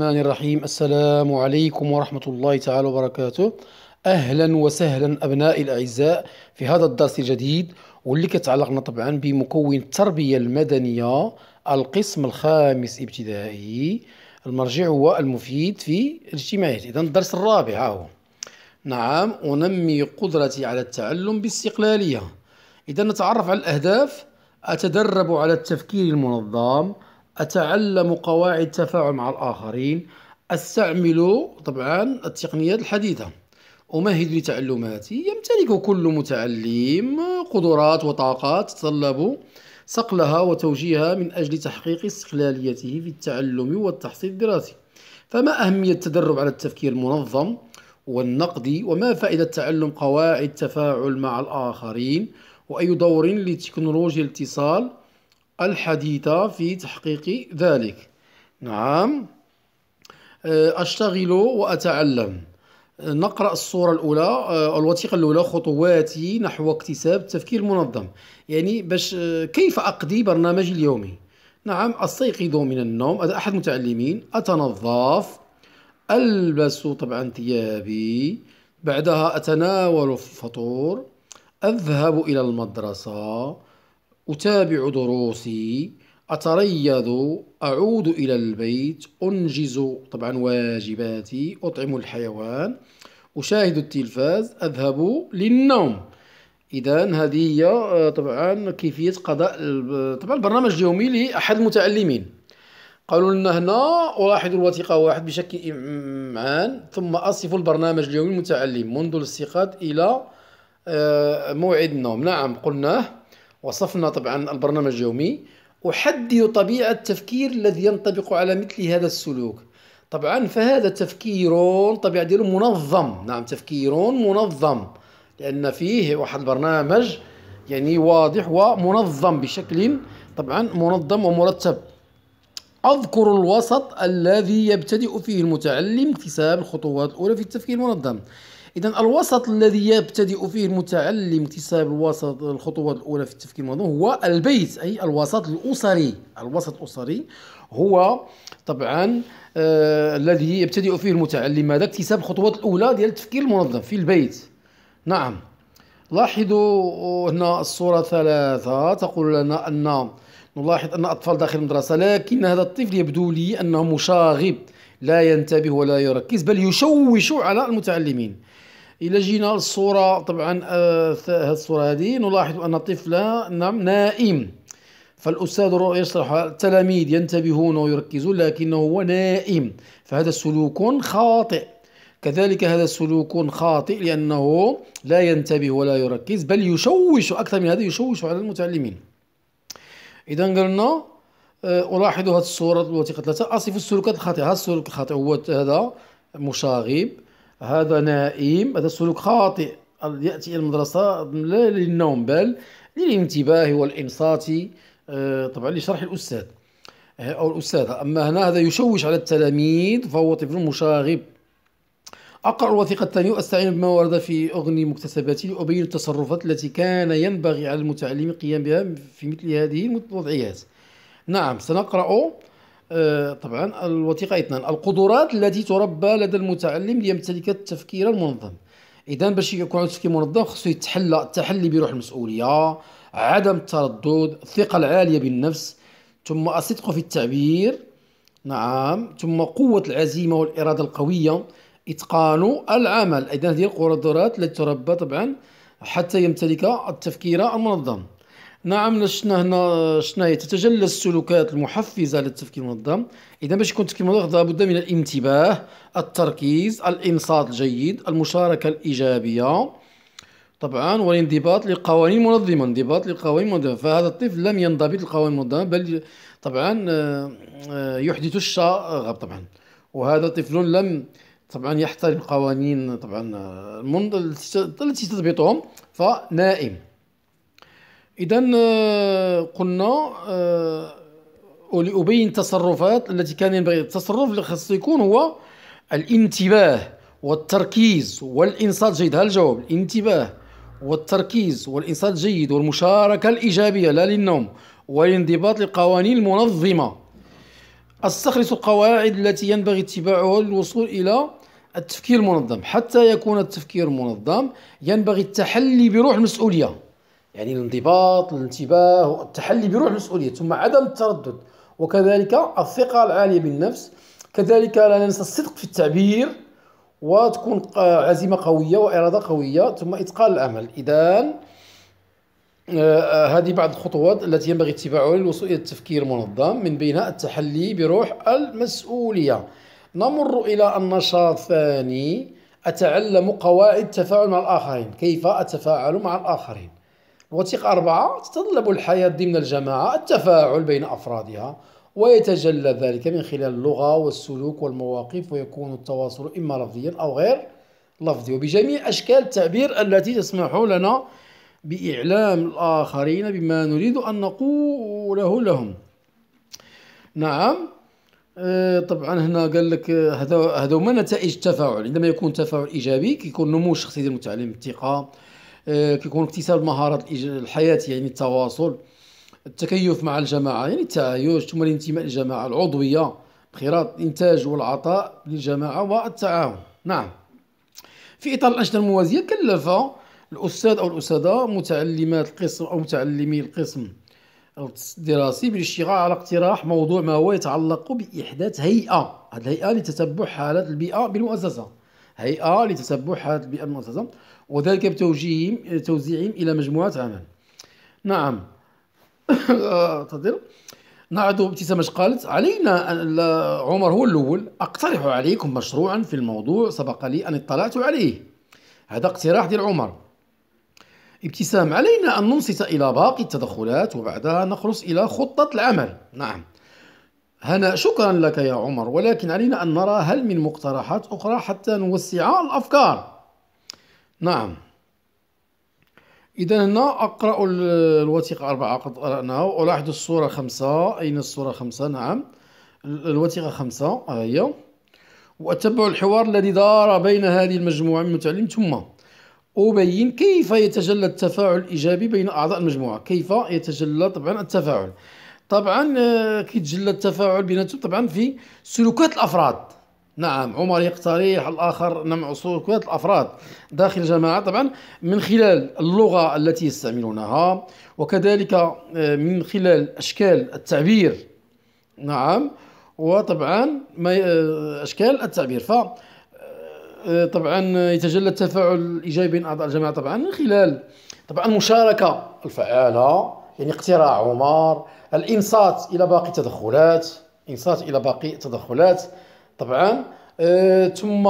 الرحمن الرحيم السلام عليكم ورحمة الله تعالى وبركاته أهلا وسهلا أبنائي الأعزاء في هذا الدرس الجديد واللي كتعلقنا طبعا بمكون التربية المدنية القسم الخامس ابتدائي المرجع هو المفيد في الاجتماعات إذا الدرس الرابع هو نعم أنمي قدرتي على التعلم باستقلالية إذا نتعرف على الأهداف أتدرب على التفكير المنظم أتعلم قواعد تفاعل مع الآخرين أستعمل طبعا التقنيات الحديثة أمهد لتعلماتي يمتلك كل متعلم قدرات وطاقات تتطلب صقلها وتوجيهها من أجل تحقيق استقلاليته في التعلم والتحصيل الدراسي فما أهمية التدرب على التفكير المنظم والنقدي وما فائدة تعلم قواعد التفاعل مع الآخرين وأي دور لتكنولوجيا الاتصال الحديث في تحقيق ذلك نعم آه، أشتغل وأتعلم آه، نقرأ الصورة الأولى آه، الوثيقة الأولى خطواتي نحو اكتساب التفكير المنظم يعني باش كيف أقضي برنامجي اليومي نعم أستيقظ من النوم هذا أحد المتعلمين أتنظف ألبس طبعا ثيابي بعدها أتناول الفطور أذهب إلى المدرسة أتابع دروسي أتريض أعود إلى البيت أنجز طبعا واجباتي أطعم الحيوان أشاهد التلفاز أذهب للنوم إذا هذه هي آه، طبعا كيفية قضاء آه، طبعا البرنامج اليومي لأحد المتعلمين قالوا لنا هنا ألاحظ الوثيقة واحد بشكل معان ثم أصف البرنامج اليومي المتعلم منذ الاستيقاظ إلى آه، موعد النوم نعم قلناه وصفنا طبعا البرنامج اليومي أحدد طبيعة التفكير الذي ينطبق على مثل هذا السلوك طبعا فهذا تفكير طبيعة ديالو منظم نعم تفكير منظم لأن فيه واحد البرنامج يعني واضح ومنظم بشكل طبعا منظم ومرتب أذكر الوسط الذي يبتدئ فيه المتعلم اكتساب الخطوات الأولى في التفكير المنظم اذا الوسط الذي يبتدئ فيه المتعلم اكتساب الوسط الخطوات الاولى في التفكير المنظوم هو البيت اي الوسط الاسري الوسط الاسري هو طبعا آه الذي يبتدئ فيه المتعلم هذا اكتساب الخطوات الاولى ديال التفكير المنظم في البيت نعم لاحظوا هنا الصورة ثلاثة تقول لنا أن نلاحظ أن أطفال داخل المدرسة لكن هذا الطفل يبدو لي أنه مشاغب لا ينتبه ولا يركز بل يشوش على المتعلمين الى جينا للصوره طبعا آه، هذه الصوره هذه نلاحظ ان الطفل نعم نائم فالاستاذ يشرح التلاميذ ينتبهون ويركزون لكنه هو نائم فهذا سلوك خاطئ كذلك هذا سلوك خاطئ لانه لا ينتبه ولا يركز بل يشوش اكثر من هذا يشوش على المتعلمين اذا قلنا أه، الاحظ هذه الصوره الوثيقه ثلاثه اصف السلوكات الخاطئه هذا السلوك الخاطئ هو هذا مشاغب هذا نائم هذا سلوك خاطئ ياتي الى المدرسه لا للنوم بل للانتباه والانصات أه، طبعا لشرح الاستاذ أه، او الاستاذه اما هنا هذا يشوش على التلاميذ فهو طفل مشاغب أقرأ الوثيقة الثانية وأستعين بما ورد في أغني مكتسباتي لأبين التصرفات التي كان ينبغي على المتعلم القيام بها في مثل هذه الوضعيات نعم سنقرأ آه، طبعا الوثيقة اثنان القدرات التي تربى لدى المتعلم ليمتلك التفكير المنظم اذا باش يكون عنده تفكير منظم خصو يتحلى التحلي بروح المسؤولية عدم التردد الثقة العالية بالنفس ثم الصدق في التعبير نعم ثم قوة العزيمة والإرادة القوية إتقان العمل إذا هذه القدرات التي تربى طبعا حتى يمتلك التفكير المنظم نعم شفنا هنا شناهي تتجلى السلوكات المحفزه للتفكير المنظم اذا باش يكون التفكير المنظم لابد من الانتباه التركيز الانصات الجيد المشاركه الايجابيه طبعا والانضباط لقوانين منظمه انضباط لقوانين منظمه فهذا الطفل لم ينضبط لقوانين منظمه بل طبعا آه، آه، يحدث الشغب طبعا وهذا طفل لم طبعا يحترم قوانين طبعا آه، التي تضبطهم فنائم إذا آه، قلنا آه، ولأبين التصرفات التي كان ينبغي التصرف اللي يكون هو الانتباه والتركيز والإنصات جيد هل الجواب الانتباه والتركيز والإنصات جيد والمشاركة الإيجابية لا للنوم والانضباط للقوانين المنظمة استخلص القواعد التي ينبغي اتباعها للوصول إلى التفكير المنظم حتى يكون التفكير منظم ينبغي التحلي بروح المسؤولية يعني الانضباط الانتباه التحلي بروح المسؤولية ثم عدم التردد وكذلك الثقة العالية بالنفس كذلك لا ننسى الصدق في التعبير وتكون عزيمة قوية وإرادة قوية ثم إتقان العمل إذا آه، آه، هذه بعض الخطوات التي ينبغي اتباعها للوصول إلى التفكير المنظم من بينها التحلي بروح المسؤولية نمر إلى النشاط الثاني أتعلم قواعد التفاعل مع الآخرين كيف أتفاعل مع الآخرين وثيقة أربعة تتطلب الحياة ضمن الجماعة التفاعل بين أفرادها ويتجلى ذلك من خلال اللغة والسلوك والمواقف ويكون التواصل إما لفظيا أو غير لفظي وبجميع أشكال التعبير التي تسمح لنا بإعلام الآخرين بما نريد أن نقوله لهم نعم آه، طبعا هنا قال لك هذا هذا هما نتائج التفاعل عندما يكون تفاعل ايجابي كيكون نمو الشخصيه المتعلم الثقه آه، كيكون اكتساب المهارات الحياتيه يعني التواصل التكيف مع الجماعه يعني التعايش ثم الانتماء للجماعه العضويه انخراط الانتاج والعطاء للجماعه والتعاون نعم في اطار الانشطه الموازيه كلف الاستاذ او الاستاذه متعلمات القسم او متعلمي القسم الدراسي بالاشتغال على اقتراح موضوع ما هو يتعلق باحداث هيئه هذه الهيئه لتتبع حالات البيئه بالمؤسسه هيئة لتتبع حالة البيئة المنتظمة وذلك بتوجيههم توزيعهم إلى مجموعات عمل نعم تفضل نعد ابتسام قالت علينا عمر هو الأول أقترح عليكم مشروعا في الموضوع سبق لي أن اطلعت عليه هذا اقتراح ديال عمر ابتسام علينا أن ننصت إلى باقي التدخلات وبعدها نخلص إلى خطة العمل نعم هنا شكرا لك يا عمر ولكن علينا أن نرى هل من مقترحات أخرى حتى نوسع الأفكار نعم إذا هنا أقرأ الوثيقة أربعة قد قرأناها ألاحظ الصورة خمسة أين الصورة خمسة نعم الوثيقة خمسة هي أيوه. وأتبع الحوار الذي دار بين هذه المجموعة من المتعلم ثم أبين كيف يتجلى التفاعل الإيجابي بين أعضاء المجموعة كيف يتجلى طبعا التفاعل طبعا آه، كيتجلى التفاعل بيناتهم طبعا في سلوكات الافراد نعم عمر يقترح الاخر نعم سلوكات الافراد داخل الجماعه طبعا من خلال اللغه التي يستعملونها وكذلك آه، من خلال اشكال التعبير نعم وطبعا ما آه، اشكال التعبير ف طبعا يتجلى التفاعل الايجابي بين اعضاء الجماعه طبعا من خلال طبعا المشاركه الفعاله يعني اقتراع عمر الانصات الى باقي تدخلات انصات الى باقي تدخلات طبعا آه ثم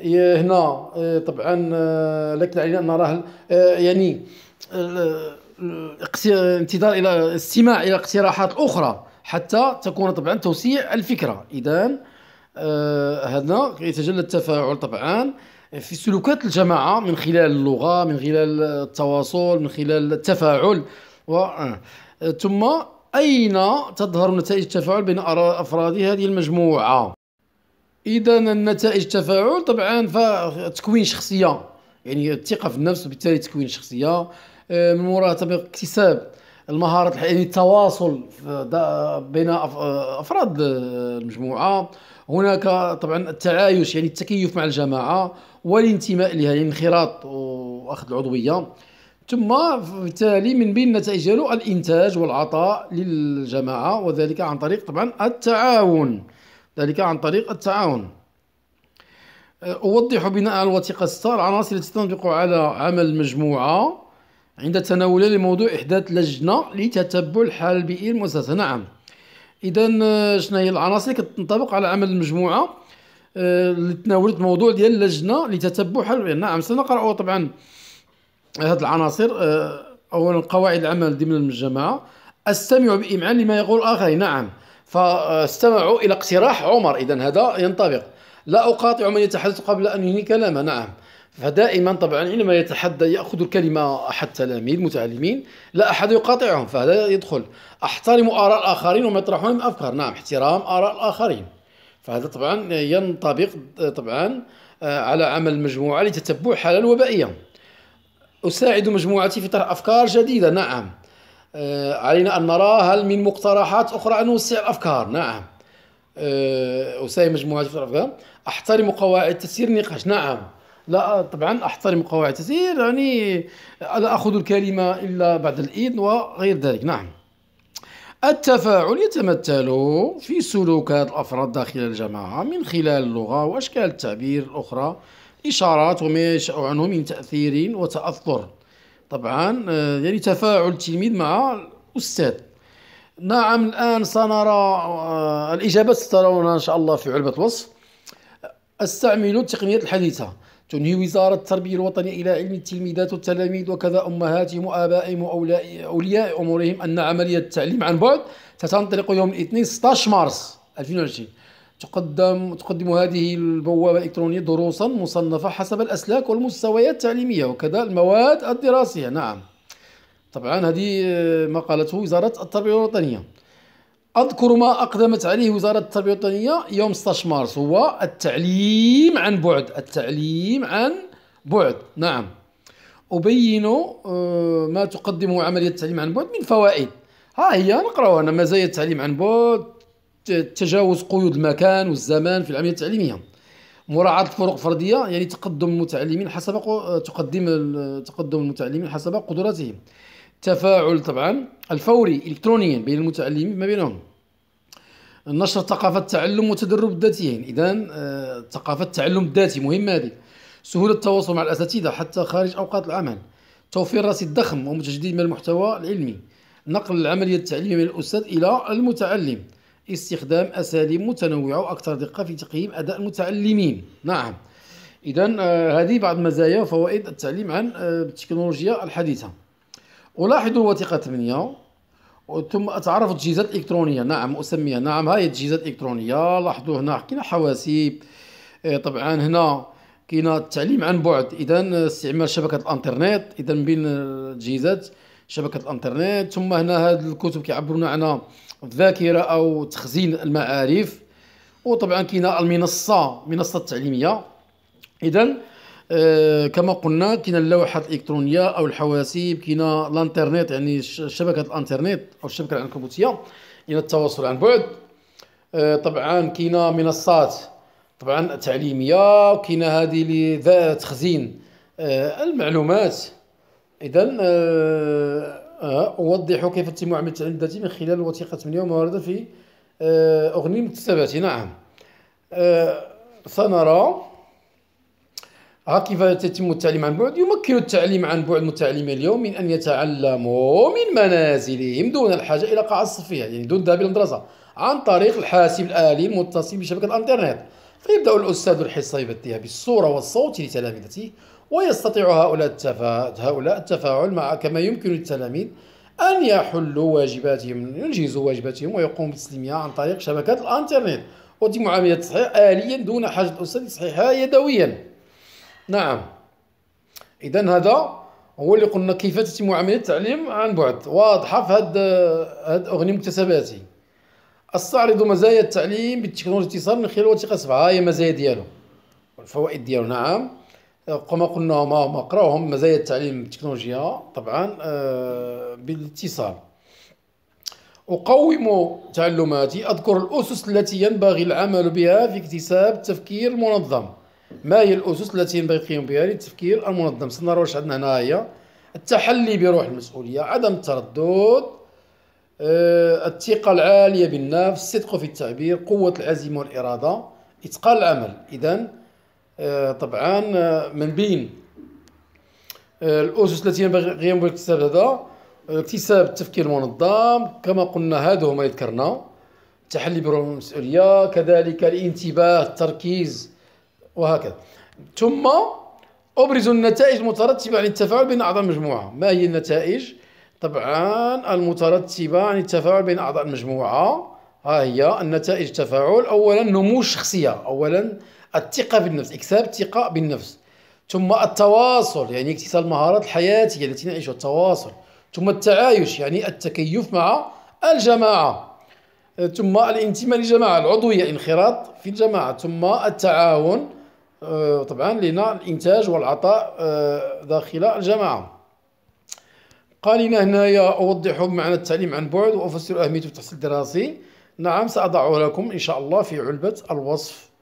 هنا آه طبعا آه لكن علينا ان نراه آه، يعني انتظار الى الاستماع الى اقتراحات اخرى حتى تكون طبعا توسيع الفكره اذا آه، هذا يتجلى التفاعل طبعا في سلوكات الجماعه من خلال اللغه من خلال التواصل من خلال التفاعل و ثم أين تظهر نتائج التفاعل بين أفراد هذه المجموعة إذا النتائج التفاعل طبعا فتكوين شخصية يعني الثقة في النفس وبالتالي تكوين شخصية آه، من وراء طبعا اكتساب المهارات يعني التواصل بين آه، أفراد المجموعة هناك طبعا التعايش يعني التكيف مع الجماعة والانتماء لها يعني الانخراط وأخذ العضوية ثم بالتالي من بين النتائج ديالو الانتاج والعطاء للجماعه وذلك عن طريق طبعا التعاون ذلك عن طريق التعاون أه، اوضح بناء على الوثيقه ستار العناصر التي تنطبق على عمل المجموعه عند تناول لموضوع احداث لجنه لتتبع الحال البيئي المؤسسه نعم اذا أه، شنو هي العناصر اللي كتنطبق على عمل المجموعه اللي أه، تناولت موضوع ديال اللجنه لتتبع الحاله نعم سنقرا طبعا هذه العناصر آه، اولا قواعد العمل ضمن الجماعه استمع بامعان لما يقول الاخرين نعم فاستمعوا الى اقتراح عمر اذا هذا ينطبق لا اقاطع من يتحدث قبل ان ينهي كلامه نعم فدائما طبعا عندما يتحدى ياخذ الكلمه احد التلاميذ المتعلمين لا احد يقاطعهم فهذا يدخل احترم اراء الاخرين وما يطرحون من افكار نعم احترام اراء الاخرين فهذا طبعا ينطبق طبعا آه، على عمل المجموعه لتتبع الحاله الوبائيه أساعد مجموعتي في طرح أفكار جديدة نعم آه، علينا أن نرى هل من مقترحات أخرى أن نوسع الأفكار نعم آه، أساعد مجموعتي في طرح أفكار أحترم قواعد تسيير النقاش نعم لا طبعا أحترم قواعد تسيير يعني لا أخذ الكلمة إلا بعد الإذن وغير ذلك نعم التفاعل يتمثل في سلوكات الأفراد داخل الجماعة من خلال اللغة وأشكال التعبير الأخرى إشارات وما يشاء عنه من تأثير وتأثر طبعا آه، يعني تفاعل التلميذ مع الأستاذ نعم الآن سنرى آه، الإجابات سترونها إن شاء الله في علبة الوصف استعملوا التقنيات الحديثة تنهي وزارة التربية الوطنية إلى علم التلميذات والتلاميذ وكذا أمهاتهم وآبائهم وأولياء أمورهم أن عملية التعليم عن بعد ستنطلق يوم الاثنين 16 مارس 2020 تقدم تقدم هذه البوابة الإلكترونية دروسا مصنفة حسب الأسلاك والمستويات التعليمية وكذا المواد الدراسية نعم طبعا هذه آه، ما قالته وزارة التربية الوطنية أذكر ما أقدمت عليه وزارة التربية الوطنية يوم 16 مارس هو التعليم عن بعد التعليم عن بعد نعم أبين آه، ما تقدمه عملية التعليم عن بعد من فوائد ها هي نقراوها انا مزايا التعليم عن بعد تجاوز قيود المكان والزمان في العمليه التعليميه مراعاه الفروق الفرديه يعني تقدم المتعلمين حسب تقدم تقدم المتعلمين حسب قدراتهم التفاعل طبعا الفوري الكترونيا بين المتعلمين ما بينهم نشر ثقافة التعلم وتدرب الذاتيين إذا آه، ثقافة التعلم الذاتي مهمة هذه سهولة التواصل مع الأساتذة حتى خارج أوقات العمل توفير رأس الدخم ومتجديد من المحتوى العلمي نقل العملية التعليمية من الأستاذ إلى المتعلم استخدام أساليب متنوعة وأكثر دقة في تقييم أداء المتعلمين نعم إذا آه، هذه بعض مزايا وفوائد التعليم عن آه، التكنولوجيا الحديثة ألاحظ الوثيقة 8 ثم أتعرف التجهيزات الإلكترونية نعم أسميها نعم هاي التجهيزات الإلكترونية لاحظوا هنا كاين حواسيب آه، طبعا هنا كاين التعليم عن بعد اذا استعمال شبكه الانترنت اذا بين التجهيزات شبكه الانترنت ثم هنا هذه الكتب كيعبرونا عنها الذاكره او تخزين المعارف وطبعا كاين المنصه منصه التعليميه اذا آه كما قلنا كاين اللوحه الالكترونيه او الحواسيب كاين الانترنت يعني شبكه الانترنت او الشبكه العنكبوتيه الى التواصل عن بعد آه طبعا كاين منصات طبعا تعليميه وكاين هذه لتخزين آه المعلومات اذا آه، أوضح كيف يتم عمل التعليم الذاتي من خلال الوثيقة 8 المواردة في آه، اغنيه الثبات نعم آه، سنرى ها كيف يتم التعليم عن بعد يمكن التعليم عن بعد المتعلمين اليوم من أن يتعلموا من منازلهم دون الحاجة إلى قاعة صفيه يعني دون ذهاب إلى المدرسة عن طريق الحاسب الآلي المتصل بشبكة الإنترنت فيبدأ الأستاذ الحصة يبديها بالصورة والصوت لتلامذته ويستطيع هؤلاء التفا... هؤلاء التفاعل مع كما يمكن للتلاميذ أن يحلوا واجباتهم ينجزوا واجباتهم ويقوموا بتسليمها عن طريق شبكات الإنترنت وتم معاملة التصحيح آليا دون حاجة الأستاذ لتصحيحها يدويا نعم إذا هذا هو اللي قلنا كيف تتم عملية التعليم عن بعد واضحة في هاد هاد أغنية مكتسباتي استعرض مزايا التعليم بالتكنولوجيا الاتصال من خلال وثيقة سبعة هي مزايا ديالو والفوائد ديالو نعم كما قلنا هما هما قراوهم مزايا التعليم التكنولوجيا طبعا آه، بالاتصال أقوم تعلماتي أذكر الأسس التي ينبغي العمل بها في اكتساب التفكير المنظم ما هي الأسس التي ينبغي القيام بها للتفكير المنظم سنرى واش عندنا هنايا التحلي بروح المسؤولية عدم التردد آه، الثقة العالية بالنفس الصدق في التعبير قوة العزيمة والإرادة إتقان العمل إذا آه، طبعا آه، من بين آه، الاسس التي ينبغي ينبغي الاكتساب هذا اكتساب التفكير المنظم كما قلنا هذا هما ذكرنا التحلي بالمسؤوليه كذلك الانتباه التركيز وهكذا ثم ابرز النتائج المترتبه عن التفاعل بين اعضاء المجموعه ما هي النتائج طبعا المترتبه عن التفاعل بين اعضاء المجموعه ها هي النتائج التفاعل اولا نمو الشخصيه اولا الثقة بالنفس اكتساب الثقة بالنفس ثم التواصل يعني اكتساب المهارات الحياتية التي نعيشها التواصل ثم التعايش يعني التكيف مع الجماعة ثم الانتماء للجماعه العضوية انخراط في الجماعة ثم التعاون آه، طبعا لنا الانتاج والعطاء آه، داخل الجماعة قال لنا هنايا أوضح معنى التعليم عن بعد وأفسر أهميته في التحصيل الدراسي نعم سأضعه لكم إن شاء الله في علبة الوصف